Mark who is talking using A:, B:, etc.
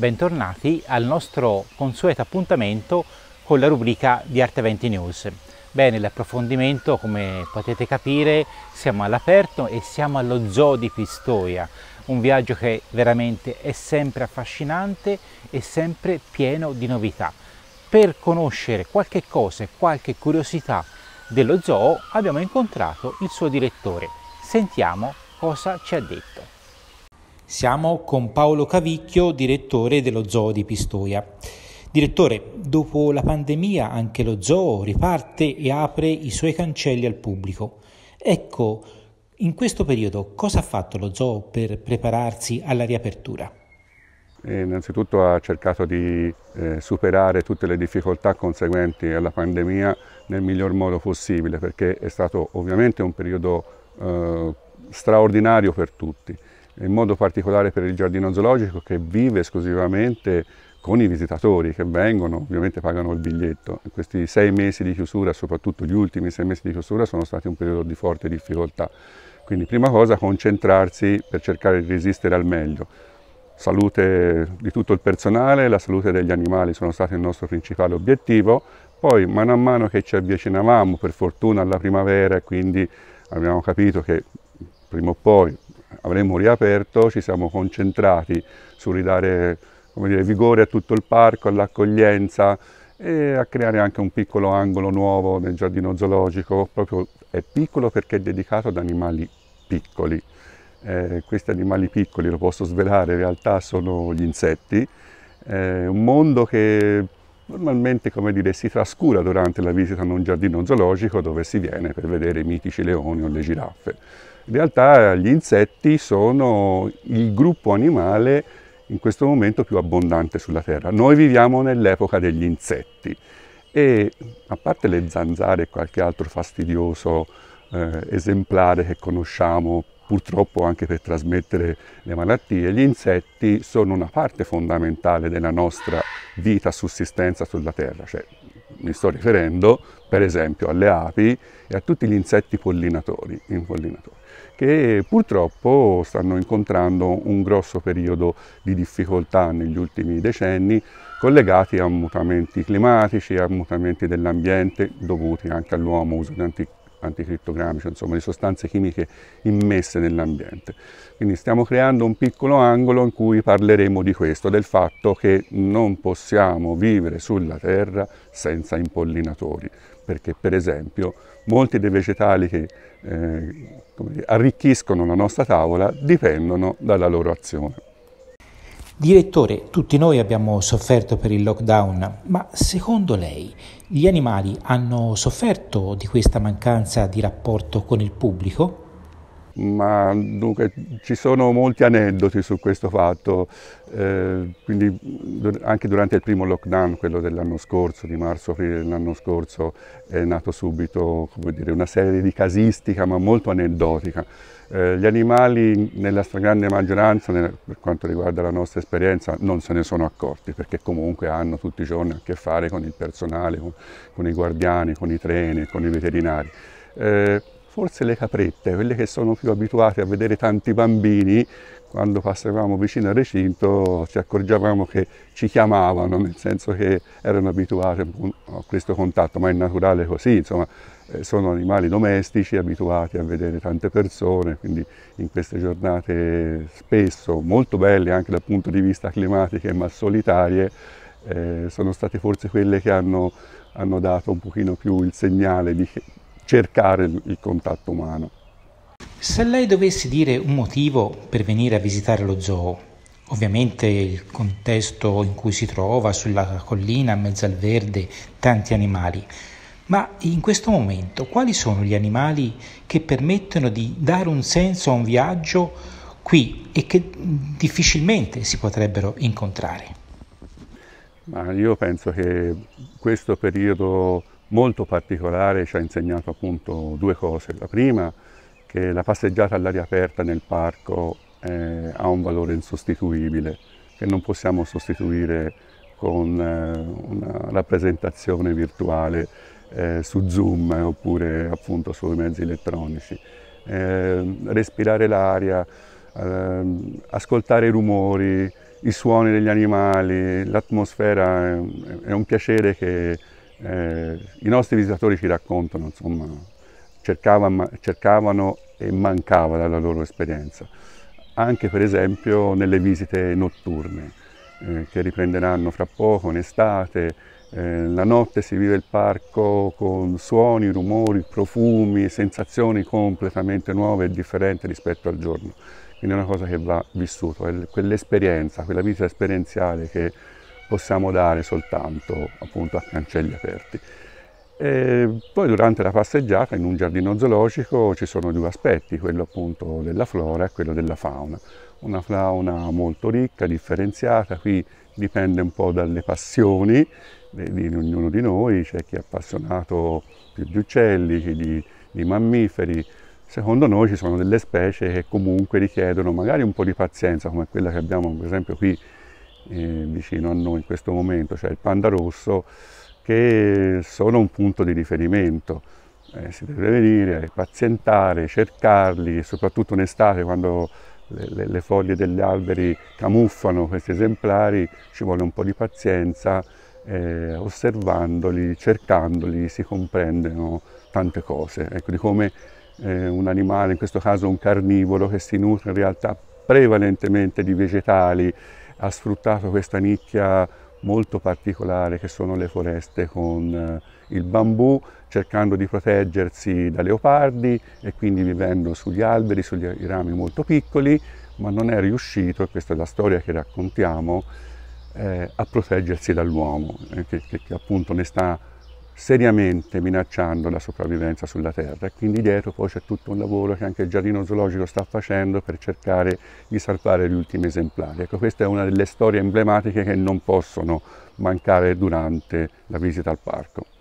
A: bentornati al nostro consueto appuntamento con la rubrica di Arte 20 News. Bene, l'approfondimento, come potete capire, siamo all'aperto e siamo allo zoo di Pistoia, un viaggio che veramente è sempre affascinante e sempre pieno di novità. Per conoscere qualche cosa e qualche curiosità dello zoo abbiamo incontrato il suo direttore. Sentiamo cosa ci ha detto. Siamo con Paolo Cavicchio, direttore dello Zoo di Pistoia. Direttore, dopo la pandemia anche lo zoo riparte e apre i suoi cancelli al pubblico. Ecco, in questo periodo cosa ha fatto lo zoo per prepararsi alla riapertura?
B: E eh, innanzitutto ha cercato di eh, superare tutte le difficoltà conseguenti alla pandemia nel miglior modo possibile perché è stato ovviamente un periodo eh, straordinario per tutti in modo particolare per il giardino zoologico che vive esclusivamente con i visitatori che vengono, ovviamente pagano il biglietto. Questi sei mesi di chiusura, soprattutto gli ultimi sei mesi di chiusura, sono stati un periodo di forte difficoltà. Quindi prima cosa concentrarsi per cercare di resistere al meglio. Salute di tutto il personale, la salute degli animali sono stati il nostro principale obiettivo, poi mano a mano che ci avvicinavamo, per fortuna alla primavera, quindi abbiamo capito che prima o poi avremmo riaperto, ci siamo concentrati su ridare dire, vigore a tutto il parco, all'accoglienza e a creare anche un piccolo angolo nuovo nel giardino zoologico, proprio è piccolo perché è dedicato ad animali piccoli. Eh, questi animali piccoli, lo posso svelare, in realtà sono gli insetti, eh, un mondo che Normalmente, come dire, si trascura durante la visita in un giardino zoologico dove si viene per vedere i mitici leoni o le giraffe. In realtà gli insetti sono il gruppo animale in questo momento più abbondante sulla Terra. Noi viviamo nell'epoca degli insetti e a parte le zanzare e qualche altro fastidioso eh, esemplare che conosciamo purtroppo anche per trasmettere le malattie, gli insetti sono una parte fondamentale della nostra vita sussistenza sulla Terra. Cioè, mi sto riferendo per esempio alle api e a tutti gli insetti pollinatori, impollinatori, che purtroppo stanno incontrando un grosso periodo di difficoltà negli ultimi decenni collegati a mutamenti climatici, a mutamenti dell'ambiente dovuti anche all'uomo, uso di antichi anticrittogrammici, insomma di sostanze chimiche immesse nell'ambiente. Quindi stiamo creando un piccolo angolo in cui parleremo di questo, del fatto che non possiamo vivere sulla terra senza impollinatori, perché per esempio molti dei vegetali che eh, dire, arricchiscono la nostra tavola dipendono dalla loro azione.
A: Direttore, tutti noi abbiamo sofferto per il lockdown, ma secondo lei gli animali hanno sofferto di questa mancanza di rapporto con il pubblico? Ma dunque
B: ci sono molti aneddoti su questo fatto, eh, quindi anche durante il primo lockdown, quello dell'anno scorso, di marzo-aprile dell'anno scorso, è nato subito dire, una serie di casistica ma molto aneddotica. Eh, gli animali nella stragrande maggioranza, nel, per quanto riguarda la nostra esperienza, non se ne sono accorti perché comunque hanno tutti i giorni a che fare con il personale, con, con i guardiani, con i treni, con i veterinari. Eh, forse le caprette, quelle che sono più abituate a vedere tanti bambini, quando passavamo vicino al recinto ci accorgevamo che ci chiamavano, nel senso che erano abituate a questo contatto, ma è naturale così, insomma, eh, sono animali domestici abituati a vedere tante persone, quindi in queste giornate spesso molto belle anche dal punto di vista climatico, ma solitarie, eh, sono state forse quelle che hanno, hanno dato un pochino più il segnale di cercare il, il contatto umano.
A: Se lei dovesse dire un motivo per venire a visitare lo zoo, ovviamente il contesto in cui si trova, sulla collina, in mezzo al verde, tanti animali, ma in questo momento quali sono gli animali che permettono di dare un senso a un viaggio qui e che difficilmente si potrebbero incontrare?
B: Ma io penso che questo periodo molto particolare, ci ha insegnato appunto due cose. La prima, che la passeggiata all'aria aperta nel parco eh, ha un valore insostituibile, che non possiamo sostituire con eh, una rappresentazione virtuale eh, su Zoom eh, oppure appunto sui mezzi elettronici. Eh, respirare l'aria, ehm, ascoltare i rumori, i suoni degli animali, l'atmosfera è, è un piacere che eh, I nostri visitatori ci raccontano, insomma, cercavano, cercavano e mancava dalla loro esperienza, anche per esempio nelle visite notturne eh, che riprenderanno fra poco in estate. Eh, la notte si vive il parco con suoni, rumori, profumi, sensazioni completamente nuove e differenti rispetto al giorno. Quindi è una cosa che va vissuta, quell'esperienza, quella vita esperienziale che possiamo dare soltanto appunto, a cancelli aperti. E poi durante la passeggiata in un giardino zoologico ci sono due aspetti, quello appunto della flora e quello della fauna. Una fauna molto ricca, differenziata, qui dipende un po' dalle passioni di, ognuno di noi, c'è chi è appassionato più di uccelli, chi di, di mammiferi. Secondo noi ci sono delle specie che comunque richiedono magari un po' di pazienza, come quella che abbiamo per esempio qui eh, vicino a noi in questo momento, cioè il panda rosso, che sono un punto di riferimento. Eh, si deve venire, pazientare, cercarli, soprattutto in estate quando le, le, le, foglie degli alberi camuffano questi esemplari, ci vuole un po' di pazienza, eh, osservandoli, cercandoli, si comprendono tante cose. Ecco, di come eh, un animale, in questo caso un carnivoro, che si nutre in realtà prevalentemente di vegetali ha sfruttato questa nicchia molto particolare che sono le foreste con eh, il bambù cercando di proteggersi da leopardi e quindi vivendo sugli alberi, sugli rami molto piccoli, ma non è riuscito, e questa è la storia che raccontiamo, eh, a proteggersi dall'uomo, eh, che, che, che appunto ne sta seriamente minacciando la sopravvivenza sulla Terra e quindi dietro poi c'è tutto un lavoro che anche il giardino zoologico sta facendo per cercare di salvare gli ultimi esemplari. Ecco, questa è una delle storie emblematiche che non possono mancare durante la visita al parco.